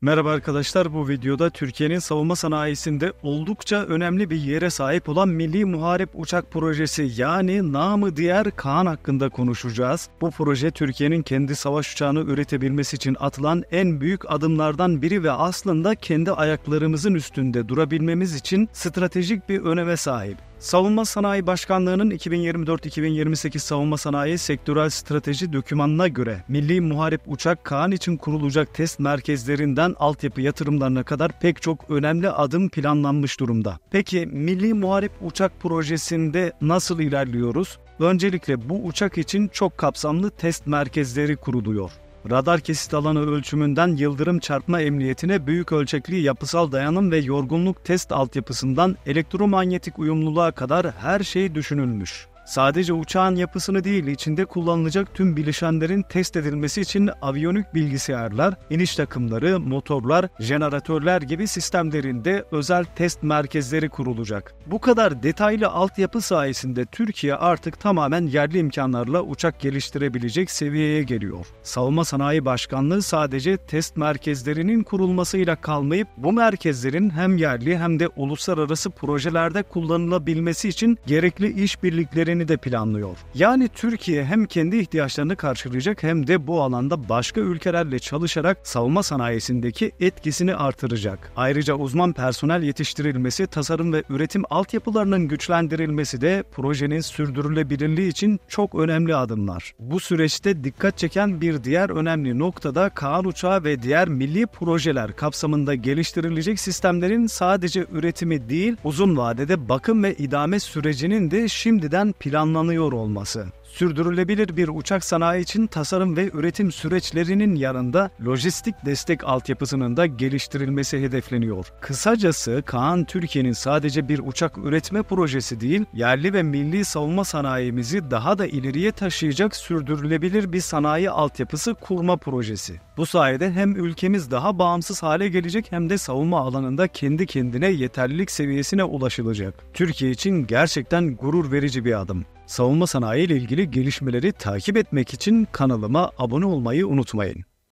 Merhaba arkadaşlar bu videoda Türkiye'nin savunma sanayisinde oldukça önemli bir yere sahip olan Milli Muharip Uçak Projesi yani namı diğer Kaan hakkında konuşacağız. Bu proje Türkiye'nin kendi savaş uçağını üretebilmesi için atılan en büyük adımlardan biri ve aslında kendi ayaklarımızın üstünde durabilmemiz için stratejik bir öneme sahip. Savunma Sanayi Başkanlığı'nın 2024-2028 Savunma Sanayi Sektörel Strateji Dökümanına göre Milli Muharip Uçak Kaan için kurulacak test merkezlerinden altyapı yatırımlarına kadar pek çok önemli adım planlanmış durumda. Peki Milli Muharip Uçak projesinde nasıl ilerliyoruz? Öncelikle bu uçak için çok kapsamlı test merkezleri kuruluyor radar kesit alanı ölçümünden yıldırım çarpma emniyetine büyük ölçekli yapısal dayanım ve yorgunluk test altyapısından elektromanyetik uyumluluğa kadar her şey düşünülmüş. Sadece uçağın yapısını değil, içinde kullanılacak tüm bileşenlerin test edilmesi için aviyonik bilgisayarlar, iniş takımları, motorlar, jeneratörler gibi sistemlerinde özel test merkezleri kurulacak. Bu kadar detaylı altyapı sayesinde Türkiye artık tamamen yerli imkanlarla uçak geliştirebilecek seviyeye geliyor. Savunma Sanayi Başkanlığı sadece test merkezlerinin kurulmasıyla kalmayıp bu merkezlerin hem yerli hem de uluslararası projelerde kullanılabilmesi için gerekli işbirliklerini geliştirmelerini de planlıyor. Yani Türkiye hem kendi ihtiyaçlarını karşılayacak hem de bu alanda başka ülkelerle çalışarak savunma sanayisindeki etkisini artıracak. Ayrıca uzman personel yetiştirilmesi, tasarım ve üretim altyapılarının güçlendirilmesi de projenin sürdürülebilirliği için çok önemli adımlar. Bu süreçte dikkat çeken bir diğer önemli nokta da Kaan uçağı ve diğer milli projeler kapsamında geliştirilecek sistemlerin sadece üretimi değil, uzun vadede bakım ve idame sürecinin de şimdiden planlanması planlanıyor olması Sürdürülebilir bir uçak sanayi için tasarım ve üretim süreçlerinin yanında lojistik destek altyapısının da geliştirilmesi hedefleniyor. Kısacası Kaan Türkiye'nin sadece bir uçak üretme projesi değil, yerli ve milli savunma sanayimizi daha da ileriye taşıyacak sürdürülebilir bir sanayi altyapısı kurma projesi. Bu sayede hem ülkemiz daha bağımsız hale gelecek hem de savunma alanında kendi kendine yeterlilik seviyesine ulaşılacak. Türkiye için gerçekten gurur verici bir adım savunma sanayi ile ilgili gelişmeleri takip etmek için kanalıma abone olmayı unutmayın.